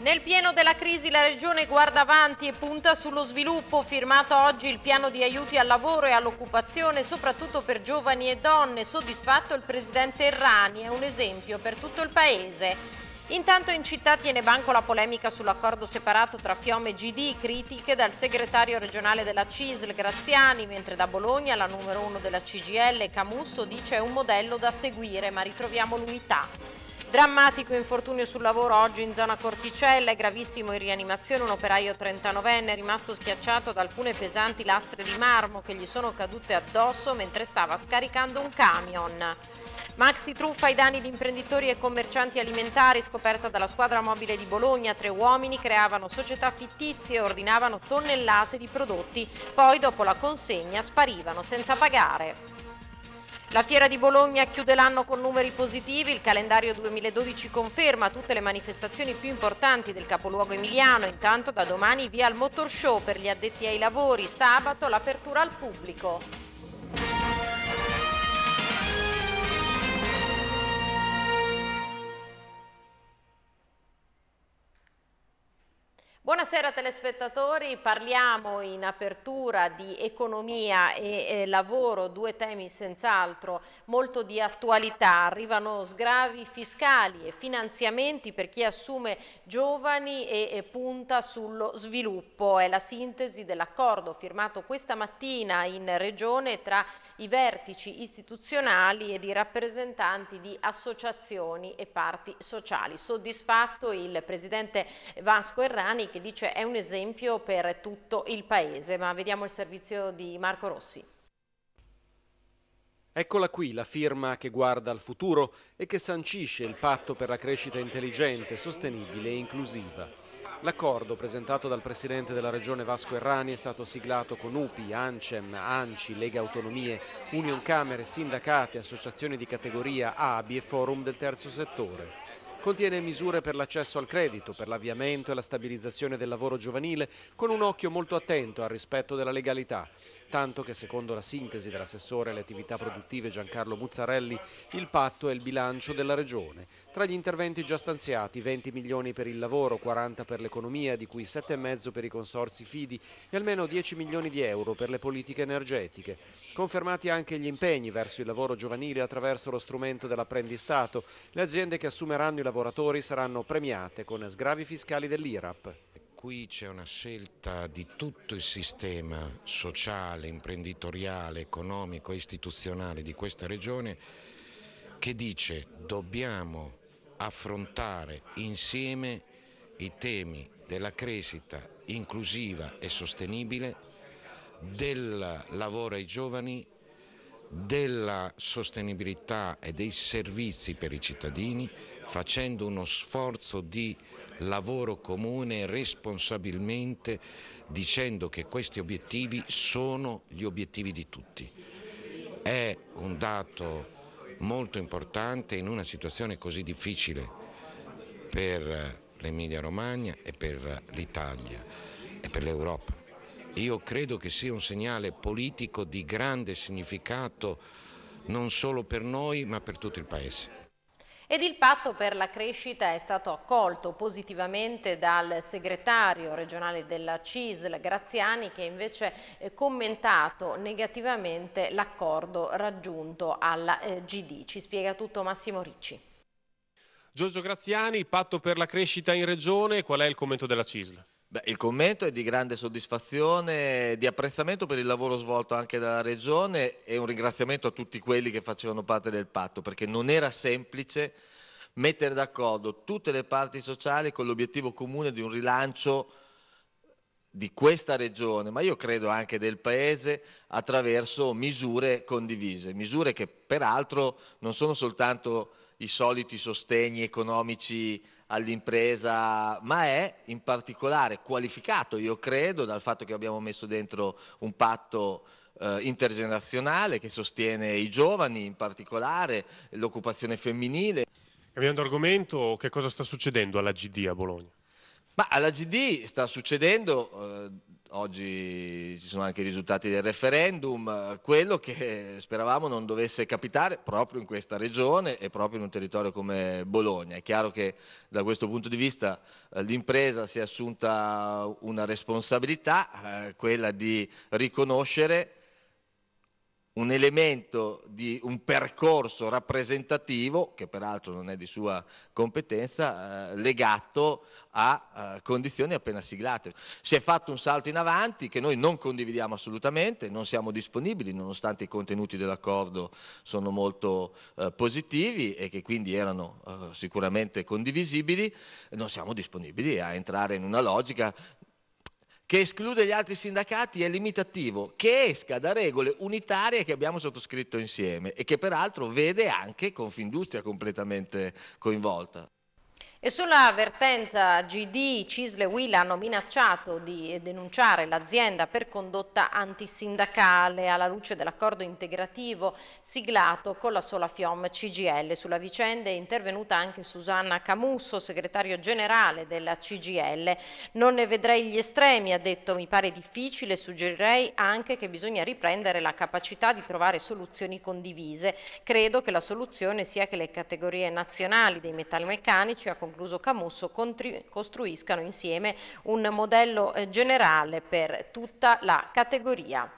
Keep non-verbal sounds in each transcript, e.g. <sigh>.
Nel pieno della crisi la Regione guarda avanti e punta sullo sviluppo, firmato oggi il piano di aiuti al lavoro e all'occupazione, soprattutto per giovani e donne. Soddisfatto il Presidente Errani, è un esempio per tutto il Paese. Intanto in città tiene banco la polemica sull'accordo separato tra Fiome e GD, critiche dal segretario regionale della CISL Graziani, mentre da Bologna la numero uno della CGL Camusso dice è un modello da seguire ma ritroviamo l'unità. Drammatico infortunio sul lavoro oggi in zona Corticella, è gravissimo in rianimazione un operaio 39enne rimasto schiacciato da alcune pesanti lastre di marmo che gli sono cadute addosso mentre stava scaricando un camion. Maxi truffa ai danni di imprenditori e commercianti alimentari scoperta dalla squadra mobile di Bologna. Tre uomini creavano società fittizie e ordinavano tonnellate di prodotti. Poi dopo la consegna sparivano senza pagare. La Fiera di Bologna chiude l'anno con numeri positivi, il calendario 2012 conferma tutte le manifestazioni più importanti del capoluogo emiliano, intanto da domani via al Motor Show per gli addetti ai lavori, sabato l'apertura al pubblico. Buonasera telespettatori, parliamo in apertura di economia e, e eh, lavoro, due temi senz'altro molto di attualità. Arrivano sgravi fiscali e finanziamenti per chi assume giovani e, e punta sullo sviluppo. È la sintesi dell'accordo firmato questa mattina in Regione tra i vertici istituzionali ed i rappresentanti di associazioni e parti sociali. Soddisfatto il presidente Vasco Errani che che dice è un esempio per tutto il Paese, ma vediamo il servizio di Marco Rossi. Eccola qui la firma che guarda al futuro e che sancisce il patto per la crescita intelligente, sostenibile e inclusiva. L'accordo presentato dal Presidente della Regione Vasco Errani è stato siglato con UPI, ANCEM, ANCI, Lega Autonomie, Union Camere, sindacati, associazioni di categoria, ABI e Forum del Terzo Settore. Contiene misure per l'accesso al credito, per l'avviamento e la stabilizzazione del lavoro giovanile, con un occhio molto attento al rispetto della legalità tanto che secondo la sintesi dell'assessore alle attività produttive Giancarlo Muzzarelli il patto è il bilancio della regione. Tra gli interventi già stanziati 20 milioni per il lavoro, 40 per l'economia, di cui 7,5 per i consorsi FIDI e almeno 10 milioni di euro per le politiche energetiche. Confermati anche gli impegni verso il lavoro giovanile attraverso lo strumento dell'apprendistato, le aziende che assumeranno i lavoratori saranno premiate con sgravi fiscali dell'IRAP qui c'è una scelta di tutto il sistema sociale, imprenditoriale, economico e istituzionale di questa regione che dice dobbiamo affrontare insieme i temi della crescita inclusiva e sostenibile, del lavoro ai giovani, della sostenibilità e dei servizi per i cittadini facendo uno sforzo di lavoro comune responsabilmente dicendo che questi obiettivi sono gli obiettivi di tutti. È un dato molto importante in una situazione così difficile per l'Emilia Romagna e per l'Italia e per l'Europa. Io credo che sia un segnale politico di grande significato non solo per noi ma per tutto il Paese. Ed il patto per la crescita è stato accolto positivamente dal segretario regionale della CISL Graziani che invece ha eh, commentato negativamente l'accordo raggiunto alla eh, GD. Ci spiega tutto Massimo Ricci. Giorgio Graziani, patto per la crescita in regione, qual è il commento della CISL? Beh, il commento è di grande soddisfazione, di apprezzamento per il lavoro svolto anche dalla Regione e un ringraziamento a tutti quelli che facevano parte del patto, perché non era semplice mettere d'accordo tutte le parti sociali con l'obiettivo comune di un rilancio di questa regione, ma io credo anche del Paese, attraverso misure condivise, misure che peraltro non sono soltanto i soliti sostegni economici all'impresa, ma è in particolare qualificato, io credo, dal fatto che abbiamo messo dentro un patto eh, intergenerazionale che sostiene i giovani, in particolare l'occupazione femminile. Cambiando argomento, che cosa sta succedendo alla GD a Bologna? Ma alla GD sta succedendo... Eh, Oggi ci sono anche i risultati del referendum, quello che speravamo non dovesse capitare proprio in questa regione e proprio in un territorio come Bologna. È chiaro che da questo punto di vista eh, l'impresa si è assunta una responsabilità, eh, quella di riconoscere un elemento di un percorso rappresentativo, che peraltro non è di sua competenza, eh, legato a eh, condizioni appena siglate. Si è fatto un salto in avanti che noi non condividiamo assolutamente, non siamo disponibili, nonostante i contenuti dell'accordo sono molto eh, positivi e che quindi erano eh, sicuramente condivisibili, non siamo disponibili a entrare in una logica che esclude gli altri sindacati è limitativo, che esca da regole unitarie che abbiamo sottoscritto insieme e che peraltro vede anche Confindustria completamente coinvolta. E sulla vertenza GD, Cisle e Will hanno minacciato di denunciare l'azienda per condotta antisindacale alla luce dell'accordo integrativo siglato con la sola FIOM CGL. Sulla vicenda è intervenuta anche Susanna Camusso, segretario generale della CGL. Non ne vedrei gli estremi, ha detto, mi pare difficile, suggerirei anche che bisogna riprendere la capacità di trovare soluzioni condivise. Credo che la soluzione sia che le categorie nazionali dei metalmeccanici, a concluso Camusso, costruiscano insieme un modello eh, generale per tutta la categoria.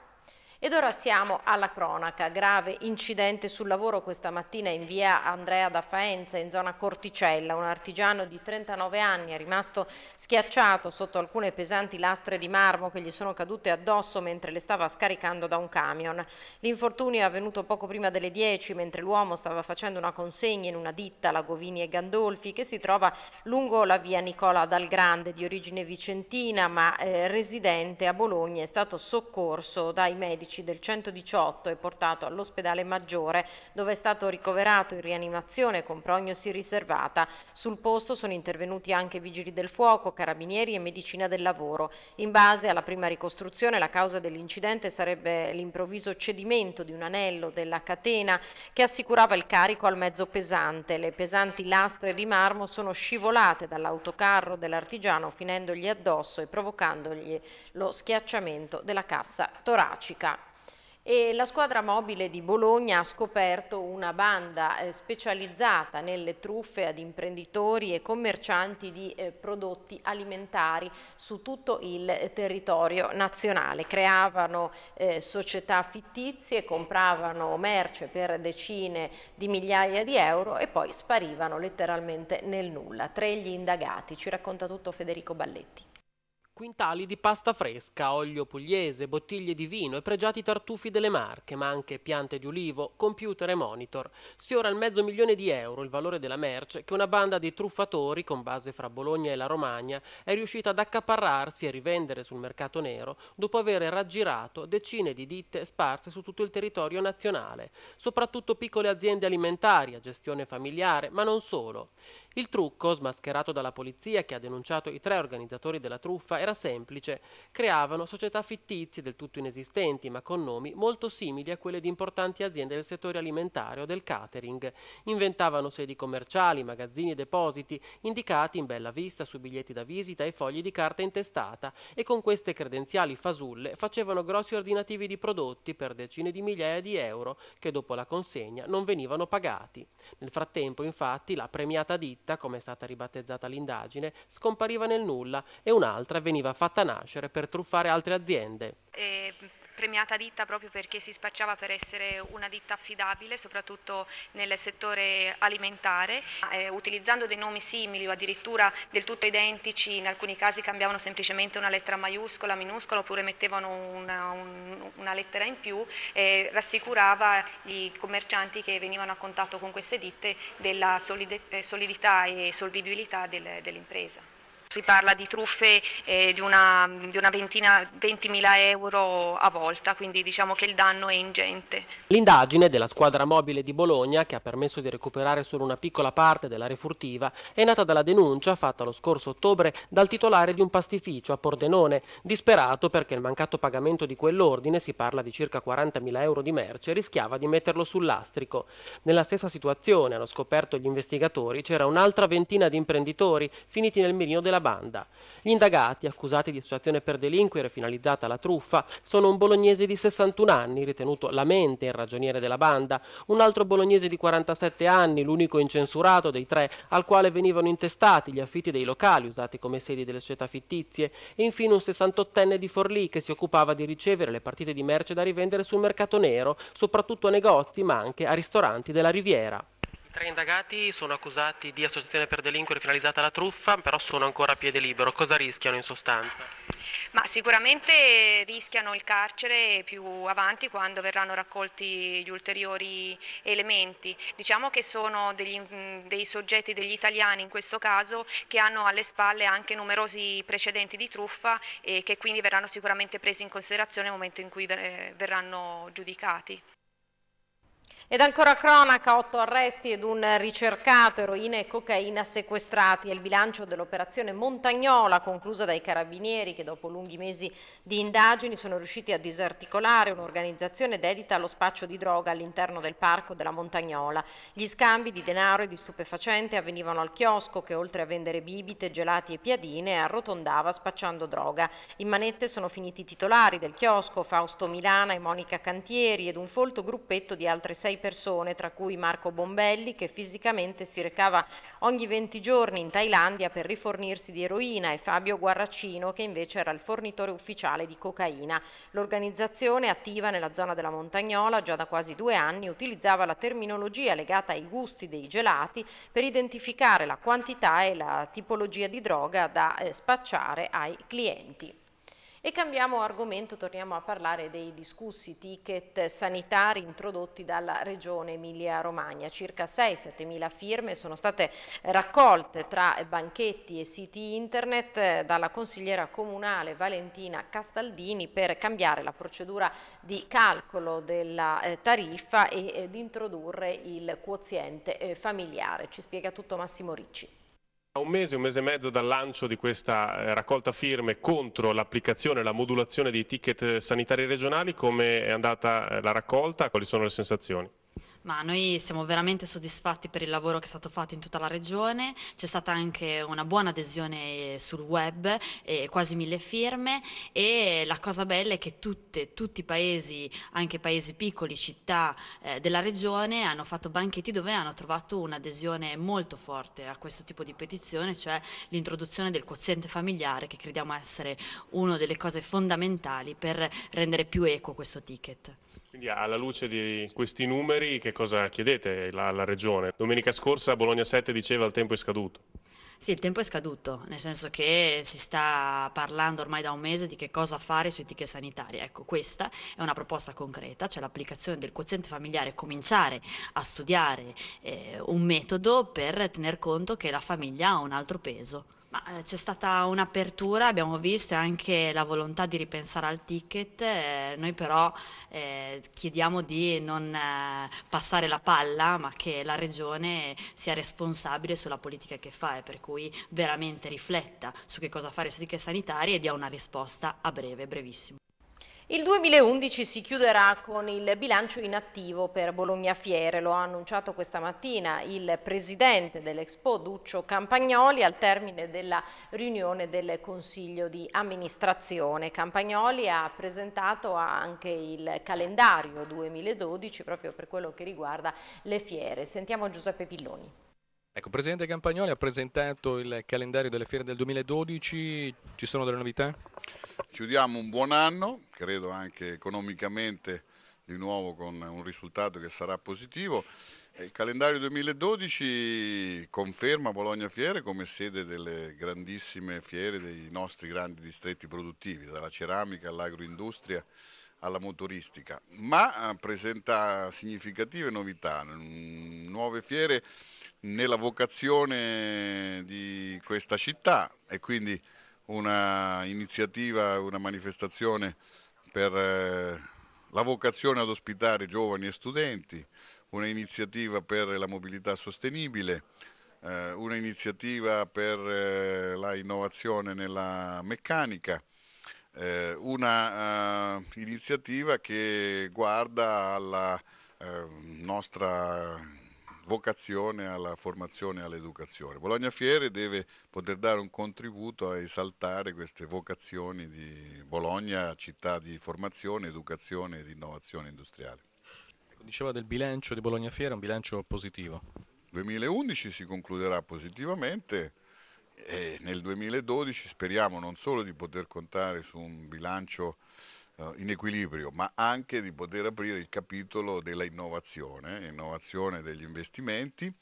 Ed ora siamo alla cronaca. Grave incidente sul lavoro questa mattina in via Andrea da Faenza, in zona Corticella. Un artigiano di 39 anni è rimasto schiacciato sotto alcune pesanti lastre di marmo che gli sono cadute addosso mentre le stava scaricando da un camion. L'infortunio è avvenuto poco prima delle 10 mentre l'uomo stava facendo una consegna in una ditta, Lagovini e Gandolfi, che si trova lungo la via Nicola Dal Grande, di origine vicentina ma eh, residente a Bologna. È stato soccorso dai medici medici del 118 e portato all'ospedale Maggiore dove è stato ricoverato in rianimazione con prognosi riservata. Sul posto sono intervenuti anche vigili del fuoco, carabinieri e medicina del lavoro. In base alla prima ricostruzione la causa dell'incidente sarebbe l'improvviso cedimento di un anello della catena che assicurava il carico al mezzo pesante. Le pesanti lastre di marmo sono scivolate dall'autocarro dell'artigiano finendogli addosso e provocandogli lo schiacciamento della cassa toracica e la squadra mobile di Bologna ha scoperto una banda eh, specializzata nelle truffe ad imprenditori e commercianti di eh, prodotti alimentari su tutto il eh, territorio nazionale. Creavano eh, società fittizie, compravano merce per decine di migliaia di euro e poi sparivano letteralmente nel nulla. Tre gli indagati, ci racconta tutto Federico Balletti quintali di pasta fresca, olio pugliese, bottiglie di vino e pregiati tartufi delle Marche, ma anche piante di ulivo, computer e monitor. Sfiora il mezzo milione di euro il valore della merce che una banda di truffatori con base fra Bologna e la Romagna è riuscita ad accaparrarsi e rivendere sul mercato nero dopo aver raggirato decine di ditte sparse su tutto il territorio nazionale, soprattutto piccole aziende alimentari a gestione familiare, ma non solo. Il trucco, smascherato dalla polizia che ha denunciato i tre organizzatori della truffa, era semplice. Creavano società fittizie del tutto inesistenti, ma con nomi molto simili a quelle di importanti aziende del settore alimentare o del catering. Inventavano sedi commerciali, magazzini e depositi, indicati in bella vista su biglietti da visita e fogli di carta intestata, e con queste credenziali fasulle facevano grossi ordinativi di prodotti per decine di migliaia di euro, che dopo la consegna non venivano pagati. Nel frattempo, infatti, la premiata ditta ditta, come è stata ribattezzata l'indagine, scompariva nel nulla e un'altra veniva fatta nascere per truffare altre aziende. E ehm, premiata ditta proprio perché si spacciava per essere una ditta affidabile, soprattutto nel settore alimentare, eh, utilizzando dei nomi simili o addirittura del tutto identici, in alcuni casi cambiavano semplicemente una lettera maiuscola, minuscola oppure mettevano una, un, una lettera in più, eh, rassicurava i commercianti che venivano a contatto con queste ditte della eh, solidità e solvibilità del, dell'impresa. Si parla di truffe eh, di una, di una ventina, 20.000 euro a volta, quindi diciamo che il danno è ingente. L'indagine della squadra mobile di Bologna, che ha permesso di recuperare solo una piccola parte della refurtiva, è nata dalla denuncia fatta lo scorso ottobre dal titolare di un pastificio a Pordenone, disperato perché il mancato pagamento di quell'ordine, si parla di circa 40 mila euro di merce, rischiava di metterlo sul lastrico. Nella stessa situazione, hanno scoperto gli investigatori, c'era un'altra ventina di imprenditori finiti nel mirino della banda. Gli indagati, accusati di associazione per delinquere finalizzata alla truffa, sono un bolognese di 61 anni, ritenuto la mente e il ragioniere della banda, un altro bolognese di 47 anni, l'unico incensurato dei tre, al quale venivano intestati gli affitti dei locali usati come sedi delle società fittizie, e infine un 68enne di Forlì che si occupava di ricevere le partite di merce da rivendere sul mercato nero, soprattutto a negozi ma anche a ristoranti della Riviera. Tre indagati sono accusati di associazione per delinquere finalizzata alla truffa, però sono ancora a piede libero. Cosa rischiano in sostanza? Ma sicuramente rischiano il carcere più avanti quando verranno raccolti gli ulteriori elementi. Diciamo che sono degli, mm, dei soggetti, degli italiani in questo caso, che hanno alle spalle anche numerosi precedenti di truffa e che quindi verranno sicuramente presi in considerazione nel momento in cui verranno giudicati. Ed ancora cronaca, otto arresti ed un ricercato, eroina e cocaina sequestrati. È il bilancio dell'operazione Montagnola, conclusa dai carabinieri che dopo lunghi mesi di indagini sono riusciti a disarticolare un'organizzazione dedita allo spaccio di droga all'interno del parco della Montagnola. Gli scambi di denaro e di stupefacente avvenivano al chiosco che oltre a vendere bibite, gelati e piadine arrotondava spacciando droga. In manette sono finiti i titolari del chiosco, Fausto Milana e Monica Cantieri ed un folto gruppetto di altre sei persone persone, tra cui Marco Bombelli, che fisicamente si recava ogni 20 giorni in Thailandia per rifornirsi di eroina, e Fabio Guarracino, che invece era il fornitore ufficiale di cocaina. L'organizzazione, attiva nella zona della Montagnola già da quasi due anni, utilizzava la terminologia legata ai gusti dei gelati per identificare la quantità e la tipologia di droga da eh, spacciare ai clienti. E cambiamo argomento, torniamo a parlare dei discussi ticket sanitari introdotti dalla Regione Emilia-Romagna. Circa 6-7 mila firme sono state raccolte tra banchetti e siti internet eh, dalla consigliera comunale Valentina Castaldini per cambiare la procedura di calcolo della eh, tariffa ed eh, introdurre il quoziente familiare. Ci spiega tutto Massimo Ricci. A un mese, un mese e mezzo dal lancio di questa eh, raccolta firme contro l'applicazione e la modulazione dei ticket sanitari regionali, come è andata eh, la raccolta? Quali sono le sensazioni? Ma noi siamo veramente soddisfatti per il lavoro che è stato fatto in tutta la regione, c'è stata anche una buona adesione eh, sul web, eh, quasi mille firme e la cosa bella è che tutte, tutti i paesi, anche paesi piccoli, città eh, della regione hanno fatto banchetti dove hanno trovato un'adesione molto forte a questo tipo di petizione, cioè l'introduzione del quoziente familiare che crediamo essere una delle cose fondamentali per rendere più equo questo ticket. Quindi alla luce di questi numeri che che cosa chiedete alla Regione? Domenica scorsa Bologna 7 diceva il tempo è scaduto. Sì, il tempo è scaduto, nel senso che si sta parlando ormai da un mese di che cosa fare sui ticket sanitari. Ecco, questa è una proposta concreta, cioè l'applicazione del quoziente familiare, cominciare a studiare eh, un metodo per tener conto che la famiglia ha un altro peso. Eh, c'è stata un'apertura, abbiamo visto, e anche la volontà di ripensare al ticket, eh, noi però eh, chiediamo di non eh, passare la palla, ma che la Regione sia responsabile sulla politica che fa e per cui veramente rifletta su che cosa fare sui ticket sanitari e dia una risposta a breve, brevissimo. Il 2011 si chiuderà con il bilancio inattivo per Bologna Fiere, lo ha annunciato questa mattina il presidente dell'Expo Duccio Campagnoli al termine della riunione del Consiglio di amministrazione. Campagnoli ha presentato anche il calendario 2012 proprio per quello che riguarda le fiere. Sentiamo Giuseppe Pilloni. Ecco, Presidente Campagnoli ha presentato il calendario delle fiere del 2012, ci sono delle novità? Chiudiamo un buon anno, credo anche economicamente di nuovo con un risultato che sarà positivo. Il calendario 2012 conferma Bologna Fiere come sede delle grandissime fiere dei nostri grandi distretti produttivi, dalla ceramica all'agroindustria alla motoristica, ma presenta significative novità, nuove fiere nella vocazione di questa città e quindi una iniziativa, una manifestazione per eh, la vocazione ad ospitare giovani e studenti, un'iniziativa per la mobilità sostenibile, eh, un'iniziativa per eh, la innovazione nella meccanica, eh, una eh, iniziativa che guarda alla nostra vocazione alla formazione e all'educazione. Bologna Fiere deve poter dare un contributo a esaltare queste vocazioni di Bologna, città di formazione, educazione ed innovazione industriale. Ecco, diceva del bilancio di Bologna Fiere, un bilancio positivo. 2011 si concluderà positivamente e nel 2012 speriamo non solo di poter contare su un bilancio eh, in equilibrio, ma anche di poter aprire il capitolo della innovazione, innovazione degli investimenti.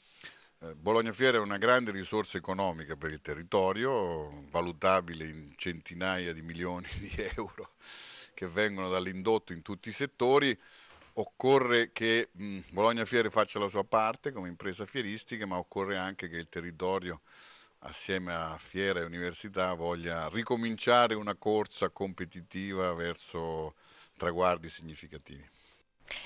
Eh, Bologna Fiera è una grande risorsa economica per il territorio, valutabile in centinaia di milioni di <laughs> euro che vengono dall'indotto in tutti i settori. Occorre che Bologna Fiere faccia la sua parte come impresa fieristica, ma occorre anche che il territorio assieme a Fiera e Università voglia ricominciare una corsa competitiva verso traguardi significativi.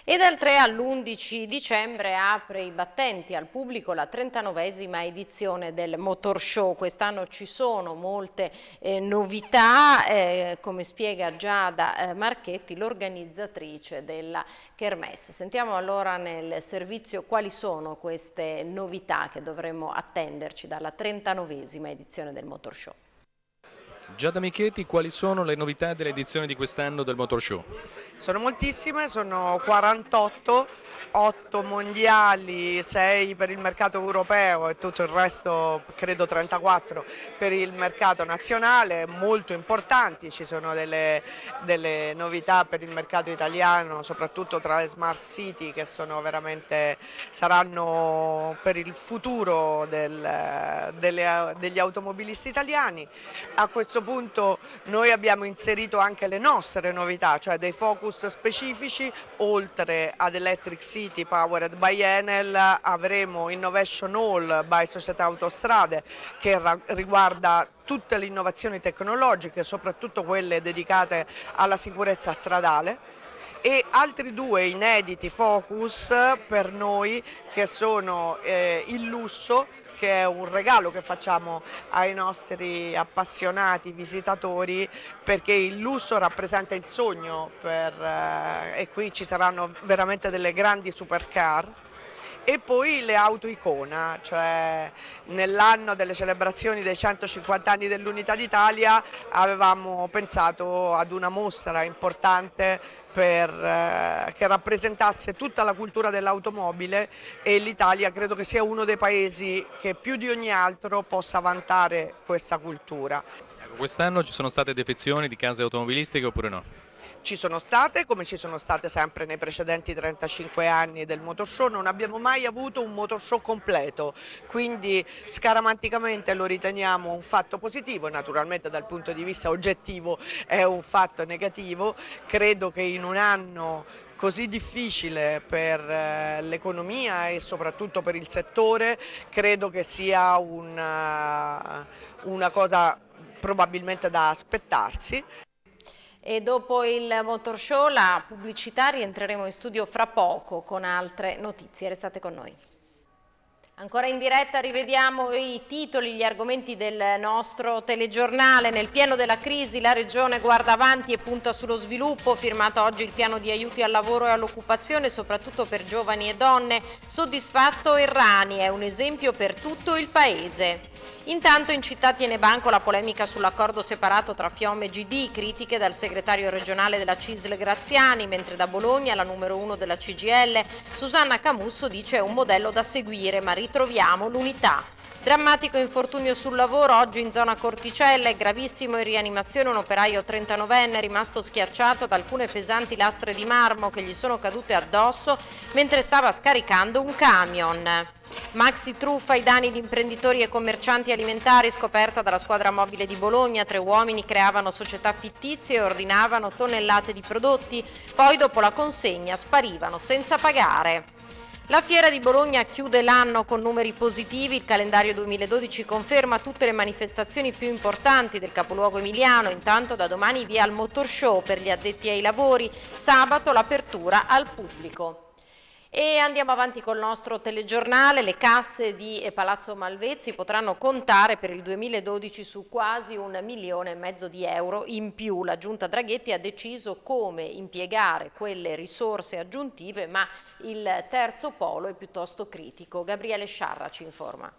E dal 3 all'11 dicembre apre i battenti al pubblico la 39esima edizione del Motor Show. Quest'anno ci sono molte eh, novità, eh, come spiega Giada eh, Marchetti, l'organizzatrice della Kermesse. Sentiamo allora nel servizio quali sono queste novità che dovremmo attenderci dalla 39esima edizione del Motor Show. Giada Michetti, quali sono le novità dell'edizione di quest'anno del Motor Show? Sono moltissime, sono 48 8 mondiali, 6 per il mercato europeo e tutto il resto, credo 34 per il mercato nazionale, molto importanti, ci sono delle, delle novità per il mercato italiano, soprattutto tra le smart city che saranno per il futuro del, delle, degli automobilisti italiani. A questo punto noi abbiamo inserito anche le nostre novità, cioè dei focus specifici oltre ad Electric City City powered by Enel, avremo Innovation Hall by Società Autostrade che riguarda tutte le innovazioni tecnologiche, soprattutto quelle dedicate alla sicurezza stradale e altri due inediti focus per noi che sono eh, il lusso che è un regalo che facciamo ai nostri appassionati visitatori perché il lusso rappresenta il sogno per, eh, e qui ci saranno veramente delle grandi supercar e poi le auto icona, cioè nell'anno delle celebrazioni dei 150 anni dell'Unità d'Italia avevamo pensato ad una mostra importante per, eh, che rappresentasse tutta la cultura dell'automobile e l'Italia credo che sia uno dei paesi che più di ogni altro possa vantare questa cultura. Ecco, quest'anno ci sono state defezioni di case automobilistiche oppure no? ci sono state come ci sono state sempre nei precedenti 35 anni del motoshow, non abbiamo mai avuto un motoshow completo, quindi scaramanticamente lo riteniamo un fatto positivo, naturalmente dal punto di vista oggettivo è un fatto negativo, credo che in un anno così difficile per eh, l'economia e soprattutto per il settore, credo che sia una, eh, una cosa probabilmente da aspettarsi. E dopo il Motor Show la pubblicità rientreremo in studio fra poco con altre notizie. Restate con noi. Ancora in diretta rivediamo i titoli, gli argomenti del nostro telegiornale. Nel pieno della crisi la Regione guarda avanti e punta sullo sviluppo. Firmato oggi il piano di aiuti al lavoro e all'occupazione, soprattutto per giovani e donne. Soddisfatto Errani è un esempio per tutto il Paese. Intanto in città tiene banco la polemica sull'accordo separato tra Fiom e GD, critiche dal segretario regionale della CISL Graziani, mentre da Bologna la numero uno della CGL, Susanna Camusso dice è un modello da seguire ma ritroviamo l'unità. Drammatico infortunio sul lavoro oggi in zona Corticella è gravissimo in rianimazione un operaio 39enne rimasto schiacciato da alcune pesanti lastre di marmo che gli sono cadute addosso mentre stava scaricando un camion. Maxi truffa i danni di imprenditori e commercianti alimentari scoperta dalla squadra mobile di Bologna. Tre uomini creavano società fittizie e ordinavano tonnellate di prodotti, poi dopo la consegna sparivano senza pagare. La Fiera di Bologna chiude l'anno con numeri positivi, il calendario 2012 conferma tutte le manifestazioni più importanti del capoluogo emiliano, intanto da domani via al Motor Show per gli addetti ai lavori, sabato l'apertura al pubblico. E andiamo avanti col nostro telegiornale, le casse di eh, Palazzo Malvezzi potranno contare per il 2012 su quasi un milione e mezzo di euro in più. La Giunta Draghetti ha deciso come impiegare quelle risorse aggiuntive, ma il terzo polo è piuttosto critico. Gabriele Sciarra ci informa.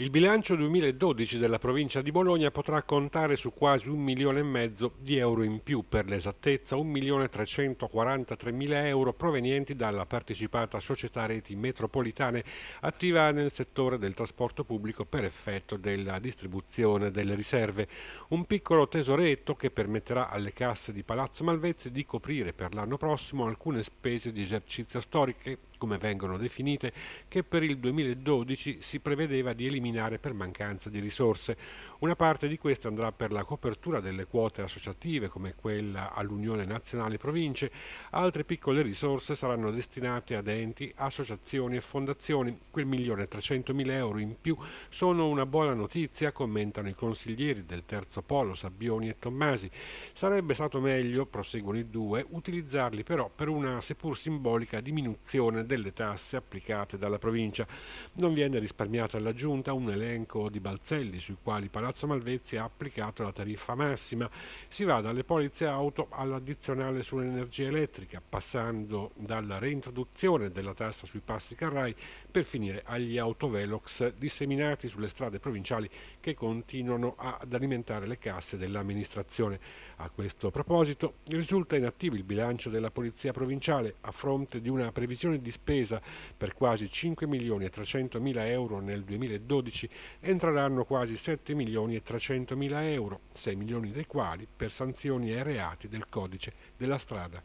Il bilancio 2012 della provincia di Bologna potrà contare su quasi un milione e mezzo di euro in più, per l'esattezza 1.343.000 euro provenienti dalla partecipata società reti metropolitane attiva nel settore del trasporto pubblico per effetto della distribuzione delle riserve. Un piccolo tesoretto che permetterà alle casse di Palazzo Malvezzi di coprire per l'anno prossimo alcune spese di esercizio storiche, come vengono definite, che per il 2012 si prevedeva di eliminare terminare per mancanza di risorse. Una parte di queste andrà per la copertura delle quote associative come quella all'Unione Nazionale Province, altre piccole risorse saranno destinate ad enti, associazioni e fondazioni. Quel milione e 300 mila euro in più sono una buona notizia, commentano i consiglieri del terzo polo Sabbioni e Tommasi. Sarebbe stato meglio, proseguono i due, utilizzarli però per una seppur simbolica diminuzione delle tasse applicate dalla provincia. Non viene risparmiata alla giunta un elenco di balzelli sui quali Palazzo Malvezzi ha applicato la tariffa massima. Si va dalle polizze auto all'addizionale sull'energia elettrica, passando dalla reintroduzione della tassa sui passi carrai per finire agli autovelox disseminati sulle strade provinciali che continuano ad alimentare le casse dell'amministrazione. A questo proposito risulta inattivo il bilancio della Polizia Provinciale a fronte di una previsione di spesa per quasi 5 milioni e 300 mila euro nel 2012 2012 entreranno quasi 7 milioni e 300 mila euro, 6 milioni dei quali per sanzioni ai reati del codice della strada.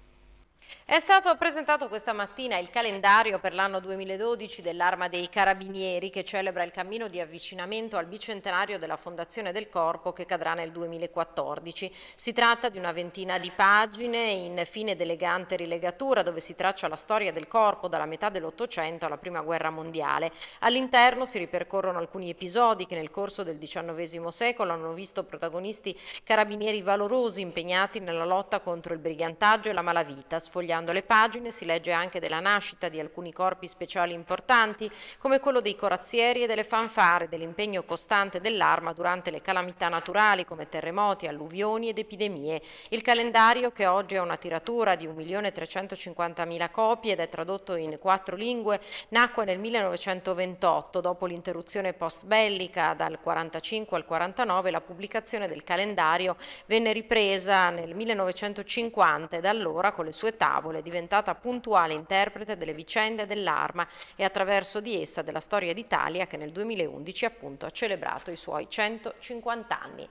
È stato presentato questa mattina il calendario per l'anno 2012 dell'Arma dei Carabinieri che celebra il cammino di avvicinamento al bicentenario della Fondazione del Corpo che cadrà nel 2014. Si tratta di una ventina di pagine in fine d'elegante rilegatura dove si traccia la storia del corpo dalla metà dell'Ottocento alla Prima Guerra Mondiale. All'interno si ripercorrono alcuni episodi che nel corso del XIX secolo hanno visto protagonisti carabinieri valorosi impegnati nella lotta contro il brigantaggio e la malavita, Sfogliando le pagine si legge anche della nascita di alcuni corpi speciali importanti, come quello dei corazzieri e delle fanfare, dell'impegno costante dell'arma durante le calamità naturali come terremoti, alluvioni ed epidemie. Il calendario, che oggi è una tiratura di 1.350.000 copie ed è tradotto in quattro lingue, nacque nel 1928, dopo l'interruzione post-bellica dal 45 al 49 la pubblicazione del calendario venne ripresa nel 1950 e da allora con le sue tappe tavolo, è diventata puntuale interprete delle vicende dell'arma e attraverso di essa della storia d'Italia che nel 2011 appunto ha celebrato i suoi 150 anni.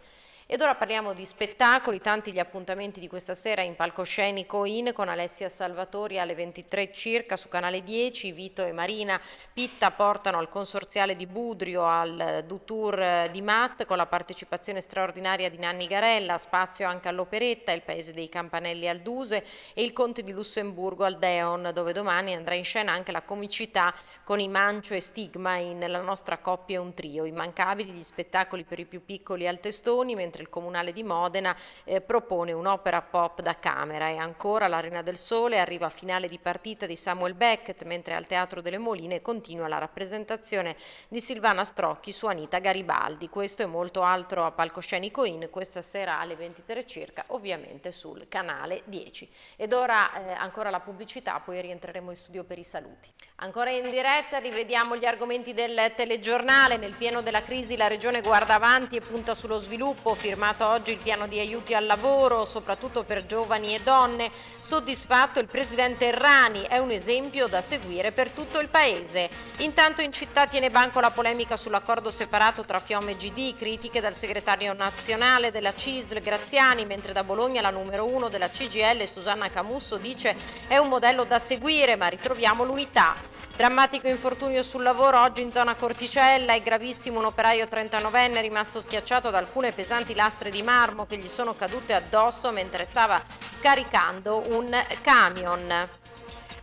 Ed ora parliamo di spettacoli, tanti gli appuntamenti di questa sera in palcoscenico in con Alessia Salvatori alle 23 circa su Canale 10, Vito e Marina Pitta portano al consorziale di Budrio al Dutour di Matt con la partecipazione straordinaria di Nanni Garella, spazio anche all'Operetta, il Paese dei Campanelli al Duse e il Conte di Lussemburgo al Deon dove domani andrà in scena anche la comicità con i Mancio e Stigma in La nostra coppia è un trio, immancabili gli spettacoli per i più piccoli al Testoni mentre il Comunale di Modena eh, propone un'opera pop da camera e ancora l'Arena del Sole arriva a finale di partita di Samuel Beckett mentre al Teatro delle Moline continua la rappresentazione di Silvana Strocchi su Anita Garibaldi. Questo e molto altro a Palcoscenico In questa sera alle 23 circa ovviamente sul canale 10. Ed ora eh, ancora la pubblicità poi rientreremo in studio per i saluti. Ancora in diretta rivediamo gli argomenti del telegiornale. Nel pieno della crisi la regione guarda avanti e punta sullo sviluppo firmato oggi il piano di aiuti al lavoro, soprattutto per giovani e donne. Soddisfatto il presidente Errani, è un esempio da seguire per tutto il paese. Intanto in città tiene banco la polemica sull'accordo separato tra Fiom e GD, critiche dal segretario nazionale della CISL Graziani, mentre da Bologna la numero uno della CGL Susanna Camusso dice è un modello da seguire ma ritroviamo l'unità. Drammatico infortunio sul lavoro oggi in zona Corticella, è gravissimo un operaio 39enne rimasto schiacciato da alcune pesanti lastre di marmo che gli sono cadute addosso mentre stava scaricando un camion.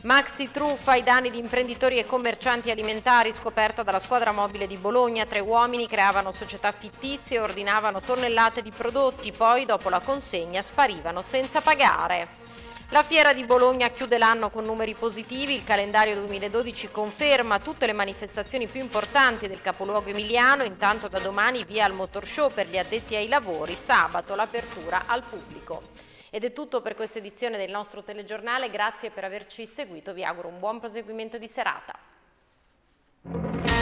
Maxi truffa ai danni di imprenditori e commercianti alimentari scoperta dalla squadra mobile di Bologna. Tre uomini creavano società fittizie e ordinavano tonnellate di prodotti, poi dopo la consegna sparivano senza pagare. La fiera di Bologna chiude l'anno con numeri positivi, il calendario 2012 conferma tutte le manifestazioni più importanti del capoluogo emiliano, intanto da domani via al motor show per gli addetti ai lavori, sabato l'apertura al pubblico. Ed è tutto per questa edizione del nostro telegiornale, grazie per averci seguito, vi auguro un buon proseguimento di serata.